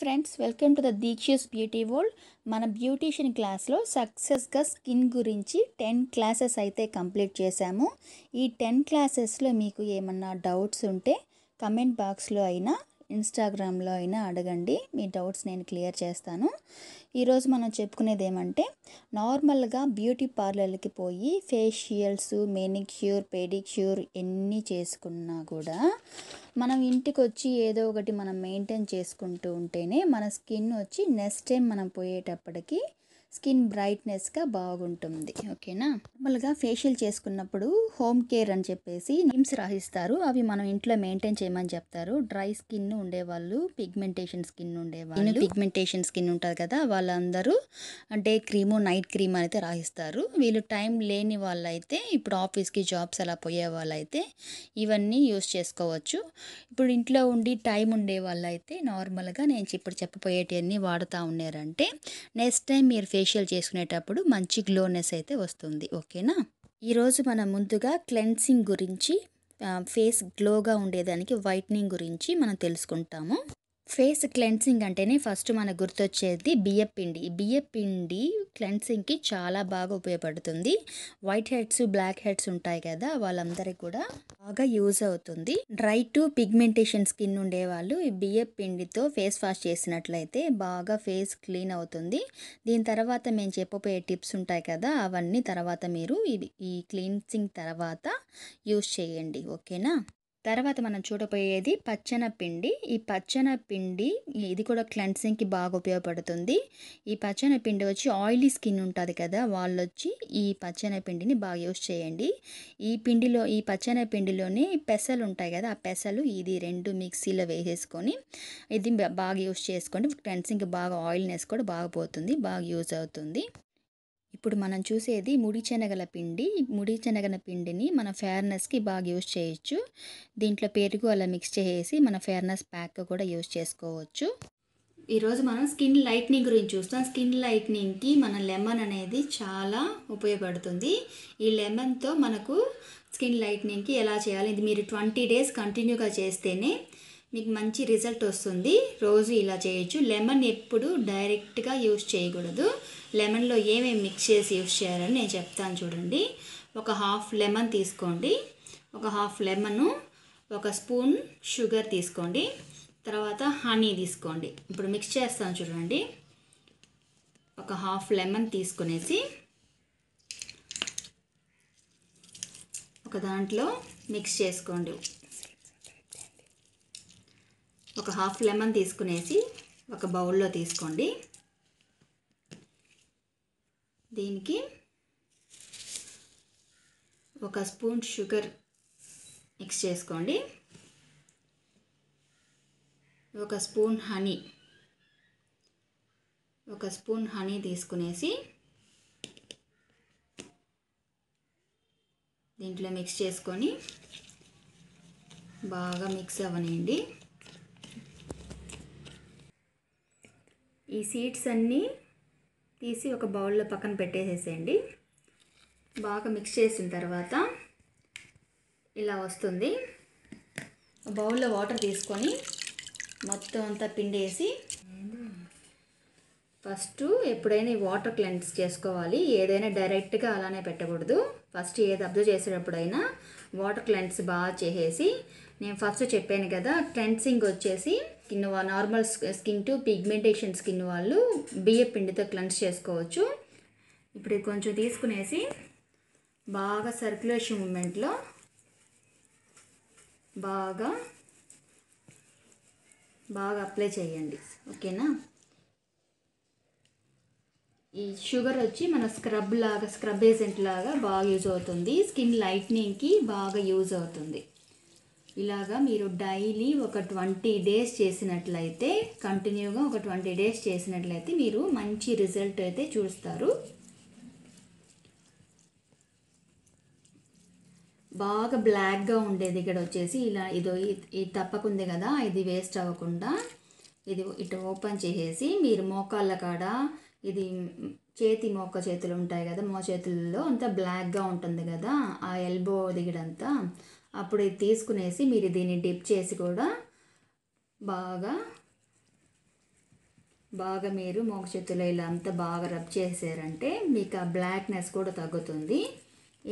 friends welcome to the Deeksha's beauty world మన beautician క్లాస్లో సక్సెస్గా స్కిన్ గురించి టెన్ క్లాసెస్ అయితే కంప్లీట్ చేశాము ఈ టెన్ క్లాసెస్లో మీకు ఏమన్నా డౌట్స్ ఉంటే కమెంట్ బాక్స్లో అయినా ఇన్స్టాగ్రామ్లో అయినా అడగండి మీ డౌట్స్ నేను క్లియర్ చేస్తాను ఈరోజు మనం చెప్పుకునేది ఏమంటే నార్మల్గా బ్యూటీ పార్లర్కి పోయి ఫేషియల్స్ మెనిక్యూర్ పెడిక్యూర్ ఎన్ని చేసుకున్నా కూడా మనం ఇంటికి వచ్చి ఏదో ఒకటి మనం మెయింటైన్ చేసుకుంటూ ఉంటేనే మన స్కిన్ వచ్చి నెక్స్ట్ టైం మనం పోయేటప్పటికి స్కిన్ బ్రైట్నెస్గా బాగుంటుంది ఓకేనా నార్మల్గా ఫేషియల్ చేసుకున్నప్పుడు హోమ్ కేర్ అని చెప్పేసి నిమ్స్ రాసిస్తారు అవి మనం ఇంట్లో మెయింటైన్ చేయమని చెప్తారు డ్రై స్కిన్ ఉండేవాళ్ళు పిగ్మెంటేషన్ స్కిన్ ఉండేవాళ్ళు పిగ్మెంటేషన్ స్కిన్ ఉంటుంది కదా వాళ్ళందరూ డే క్రీము నైట్ క్రీమ్ అయితే రాసిస్తారు వీళ్ళు టైం లేని వాళ్ళైతే ఇప్పుడు ఆఫీస్కి జాబ్స్ అలా పోయే వాళ్ళైతే ఇవన్నీ యూస్ చేసుకోవచ్చు ఇప్పుడు ఇంట్లో ఉండి టైం ఉండే వాళ్ళైతే నార్మల్గా నేను ఇప్పుడు చెప్పబోయేటివన్నీ వాడుతూ ఉన్నారంటే నెక్స్ట్ టైం మీరు ఫేస్ ఫేషియల్ చేసుకునేటప్పుడు మంచి గ్లోనెస్ అయితే వస్తుంది ఓకేనా ఈరోజు మనం ముందుగా క్లెన్సింగ్ గురించి ఫేస్ గ్లోగా ఉండేదానికి వైట్నింగ్ గురించి మనం తెలుసుకుంటాము ఫేస్ క్లెన్సింగ్ అంటేనే ఫస్ట్ మనకు గుర్తొచ్చేది బియ్యపిండి బియ్యపిండి క్లెన్సింగ్కి చాలా బాగా ఉపయోగపడుతుంది వైట్ హెడ్స్ బ్లాక్ హెడ్స్ ఉంటాయి కదా వాళ్ళందరికీ కూడా బాగా యూజ్ అవుతుంది డ్రై టు పిగ్మెంటేషన్ స్కిన్ ఉండే వాళ్ళు ఈ బియ్యపిండితో ఫేస్ వాష్ చేసినట్లయితే బాగా ఫేస్ క్లీన్ అవుతుంది దీని తర్వాత మేము చెప్పబోయే టిప్స్ ఉంటాయి కదా అవన్నీ తర్వాత మీరు ఈ క్లీన్సింగ్ తర్వాత యూజ్ చేయండి ఓకేనా తర్వాత మనం చూడబోయేది పచ్చన పిండి ఈ పచ్చన పిండి ఇది కూడా క్లెన్సింగ్కి బాగా ఉపయోగపడుతుంది ఈ పచ్చన పిండి వచ్చి ఆయిలీ స్కిన్ ఉంటుంది కదా వాళ్ళు వచ్చి ఈ పచ్చన పిండిని బాగా యూస్ చేయండి ఈ పిండిలో ఈ పచ్చన పిండిలోనే పెసలు ఉంటాయి కదా ఆ పెసలు ఇది రెండు మిక్సీలో వేసేసుకొని ఇది బాగా యూస్ చేసుకోండి క్లెన్సింగ్కి బాగా ఆయిల్నెస్ కూడా బాగా పోతుంది బాగా యూజ్ అవుతుంది ఇప్పుడు మనం చూసేది ముడి శనగల పిండి ముడి శనగల పిండిని మన ఫేర్నెస్కి బాగా యూజ్ చేయొచ్చు దీంట్లో పెరుగు అలా మిక్స్ చేసి మన ఫేర్నెస్ ప్యాక్ కూడా యూజ్ చేసుకోవచ్చు ఈరోజు మనం స్కిన్ లైట్నింగ్ గురించి చూస్తాం స్కిన్ లైట్నింగ్కి మన లెమన్ అనేది చాలా ఉపయోగపడుతుంది ఈ లెమన్తో మనకు స్కిన్ లైట్నింగ్కి ఎలా చేయాలి ఇది మీరు ట్వంటీ డేస్ కంటిన్యూగా చేస్తేనే మీకు మంచి రిజల్ట్ వస్తుంది రోజు ఇలా చేయొచ్చు లెమన్ ఎప్పుడు డైరెక్ట్గా యూస్ చేయకూడదు లెమన్లో ఏమేమి మిక్స్ చేసి యూస్ చేయాలని నేను చెప్తాను చూడండి ఒక హాఫ్ లెమన్ తీసుకోండి ఒక హాఫ్ లెమను ఒక స్పూన్ షుగర్ తీసుకోండి తర్వాత హనీ తీసుకోండి ఇప్పుడు మిక్స్ చేస్తాను చూడండి ఒక హాఫ్ లెమన్ తీసుకునేసి ఒక దాంట్లో మిక్స్ చేసుకోండి ఒక హాఫ్ లెమన్ తీసుకునేసి ఒక బౌల్లో తీసుకోండి దీనికి ఒక స్పూన్ షుగర్ మిక్స్ చేసుకోండి ఒక స్పూన్ హనీ ఒక స్పూన్ హనీ తీసుకునేసి దీంట్లో మిక్స్ చేసుకొని బాగా మిక్స్ అవ్వనివ్వండి ఈ సీడ్స్ అన్నీ తీసి ఒక బౌల్లో పక్కన పెట్టేసేసేయండి బాగా మిక్స్ చేసిన తర్వాత ఇలా వస్తుంది బౌల్లో వాటర్ తీసుకొని మొత్తం అంతా పిండేసి ఫస్ట్ ఎప్పుడైనా ఈ వాటర్ క్లెన్స్ చేసుకోవాలి ఏదైనా డైరెక్ట్గా అలానే పెట్టకూడదు ఫస్ట్ ఏది అబ్జర్వ్ చేసేటప్పుడైనా వాటర్ క్లెన్స్ బాగా చేసేసి నేను ఫస్ట్ చెప్పాను కదా క్లెన్సింగ్ వచ్చేసి skin normal skin to pigmentation skin వాళ్ళు బియ్య పిండితో క్లెన్స్ చేసుకోవచ్చు ఇప్పుడు కొంచెం తీసుకునేసి బాగా సర్క్యులేషన్ మూమెంట్లో బాగా బాగా అప్లై చేయండి ఓకేనా ఈ షుగర్ వచ్చి మన స్క్రబ్ లాగా స్క్రబ్ ఏజెంట్ లాగా బాగా యూజ్ అవుతుంది స్కిన్ లైట్నింగ్కి బాగా యూజ్ అవుతుంది ఇలాగా మీరు డైలీ ఒక ట్వంటీ డేస్ చేసినట్లయితే కంటిన్యూగా ఒక ట్వంటీ డేస్ చేసినట్లయితే మీరు మంచి రిజల్ట్ అయితే చూస్తారు బాగా బ్లాక్గా ఉండేది ఇక్కడ వచ్చేసి ఇలా ఇదో ఇది తప్పకుంది కదా ఇది వేస్ట్ అవ్వకుండా ఇది ఇటు ఓపెన్ చేసేసి మీరు మోకాళ్ళ కాడ ఇది చేతి మొక్క చేతులు ఉంటాయి కదా మో చేతుల్లో అంతా బ్లాక్గా ఉంటుంది కదా ఆ ఎల్బో దిగడంతా అప్పుడు ఇది తీసుకునేసి మీరు దీన్ని డిప్ చేసి కూడా బాగా బాగా మీరు మోక చేతులు ఇలా అంతా బాగా రబ్ చేసారంటే మీకు ఆ బ్లాక్నెస్ కూడా తగ్గుతుంది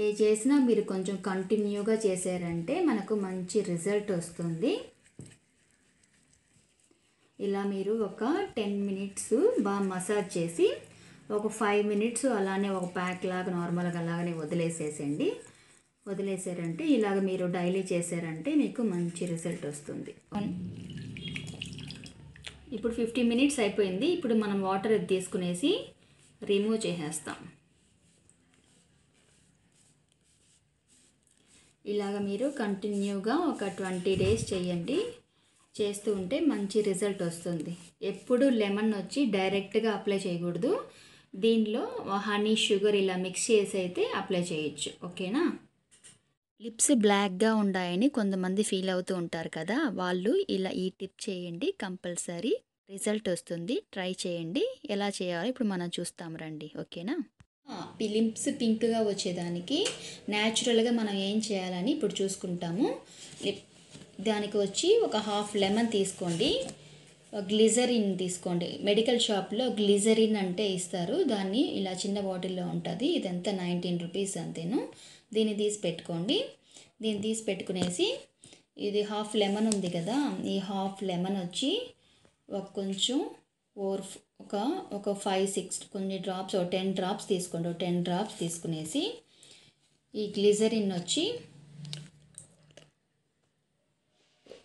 ఏ చేసినా మీరు కొంచెం కంటిన్యూగా చేశారంటే మనకు మంచి రిజల్ట్ వస్తుంది ఇలా మీరు ఒక టెన్ మినిట్స్ బాగా మసాజ్ చేసి ఒక ఫైవ్ మినిట్స్ అలానే ఒక ప్యాక్ లాగా నార్మల్గా అలాగనే వదిలేసేసండి వదిలేసారంటే ఇలాగ మీరు డైలీ చేశారంటే మీకు మంచి రిజల్ట్ వస్తుంది ఇప్పుడు ఫిఫ్టీ మినిట్స్ అయిపోయింది ఇప్పుడు మనం వాటర్ తీసుకునేసి రిమూవ్ చేసేస్తాం ఇలాగ మీరు కంటిన్యూగా ఒక ట్వంటీ డేస్ చేయండి చేస్తూ ఉంటే మంచి రిజల్ట్ వస్తుంది ఎప్పుడు లెమన్ వచ్చి డైరెక్ట్గా అప్లై చేయకూడదు దీనిలో హనీ షుగర్ ఇలా మిక్స్ చేసి అయితే అప్లై చేయొచ్చు ఓకేనా లిప్స్ బ్లాక్గా ఉన్నాయని కొంతమంది ఫీల్ అవుతూ ఉంటారు కదా వాళ్ళు ఇలా ఈ టిప్ చేయండి కంపల్సరీ రిజల్ట్ వస్తుంది ట్రై చేయండి ఎలా చేయాలో ఇప్పుడు మనం చూస్తాం రండి ఓకేనా లిప్స్ పింక్గా వచ్చేదానికి న్యాచురల్గా మనం ఏం చేయాలని ఇప్పుడు చూసుకుంటాము లిప్ దానికి వచ్చి ఒక హాఫ్ లెమన్ తీసుకోండి గ్లిజరిన్ తీసుకోండి మెడికల్ షాప్లో గ్లిజరిన్ అంటే ఇస్తారు దాన్ని ఇలా చిన్న బాటిల్లో ఉంటుంది ఇదంతా నైన్టీన్ రూపీస్ అంతేను దీన్ని తీసి పెట్టుకోండి దీన్ని తీసి పెట్టుకునేసి ఇది హాఫ్ లెమన్ ఉంది కదా ఈ హాఫ్ లెమన్ వచ్చి ఒక కొంచెం ఓర్ ఒక ఒక ఫైవ్ సిక్స్ కొన్ని డ్రాప్స్ ఒక టెన్ డ్రాప్స్ తీసుకోండి ఒక టెన్ డ్రాప్స్ తీసుకునేసి ఈ గ్లిజరిన్ వచ్చి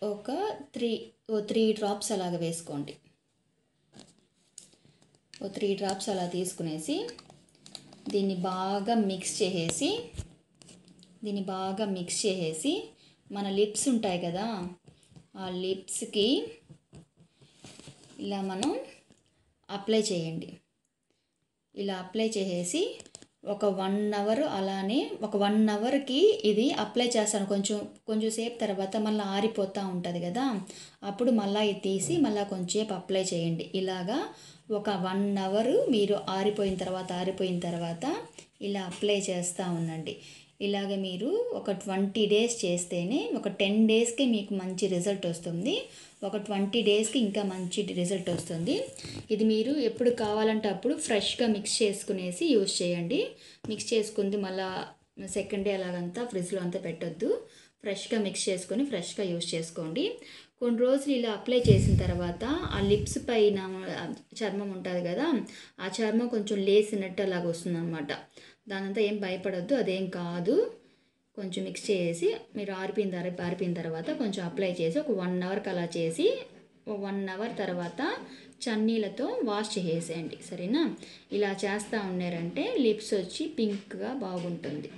ఒక త్రీ ఓ త్రీ డ్రాప్స్ అలాగ వేసుకోండి ఓ త్రీ డ్రాప్స్ అలా తీసుకునేసి దీన్ని బాగా మిక్స్ చేసేసి దీన్ని బాగా మిక్స్ చేసేసి మన లిప్స్ ఉంటాయి కదా ఆ లిప్స్కి ఇలా మనం అప్లై చేయండి ఇలా అప్లై చేసేసి ఒక వన్ అవర్ అలానే ఒక వన్ అవర్కి ఇది అప్లై చేస్తాను కొంచెం కొంచెం సేపు తర్వాత మళ్ళీ ఆరిపోతూ ఉంటుంది కదా అప్పుడు మళ్ళీ ఇది తీసి మళ్ళీ కొంచెంసేపు అప్లై చేయండి ఇలాగా ఒక వన్ అవరు మీరు ఆరిపోయిన తర్వాత ఆరిపోయిన తర్వాత ఇలా అప్లై చేస్తూ ఉండండి ఇలాగే మీరు ఒక ట్వంటీ డేస్ చేస్తేనే ఒక టెన్ డేస్కి మీకు మంచి రిజల్ట్ వస్తుంది ఒక ట్వంటీ డేస్కి ఇంకా మంచి రిజల్ట్ వస్తుంది ఇది మీరు ఎప్పుడు కావాలంటే అప్పుడు ఫ్రెష్గా మిక్స్ చేసుకునేసి యూస్ చేయండి మిక్స్ చేసుకుంది మళ్ళీ సెకండ్ డే అలాగంతా ఫ్రిడ్జ్లో అంతా పెట్టద్దు ఫ్రెష్గా మిక్స్ చేసుకొని ఫ్రెష్గా యూస్ చేసుకోండి కొన్ని రోజులు ఇలా అప్లై చేసిన తర్వాత ఆ లిప్స్ పైన చర్మం ఉంటుంది కదా ఆ చర్మం కొంచెం లేసినట్టు అలాగ వస్తుంది అనమాట దానంతా ఏం భయపడొద్దు అదేం కాదు కొంచెం మిక్స్ చేసి మీరు ఆరిపోయిన తర్వాత ఆరిపోయిన తర్వాత కొంచెం అప్లై చేసి ఒక వన్ అవర్కి అలా చేసి వన్ అవర్ తర్వాత చన్నీలతో వాష్ చేసేయండి సరేనా ఇలా చేస్తూ ఉన్నారంటే లిప్స్ వచ్చి పింక్గా బాగుంటుంది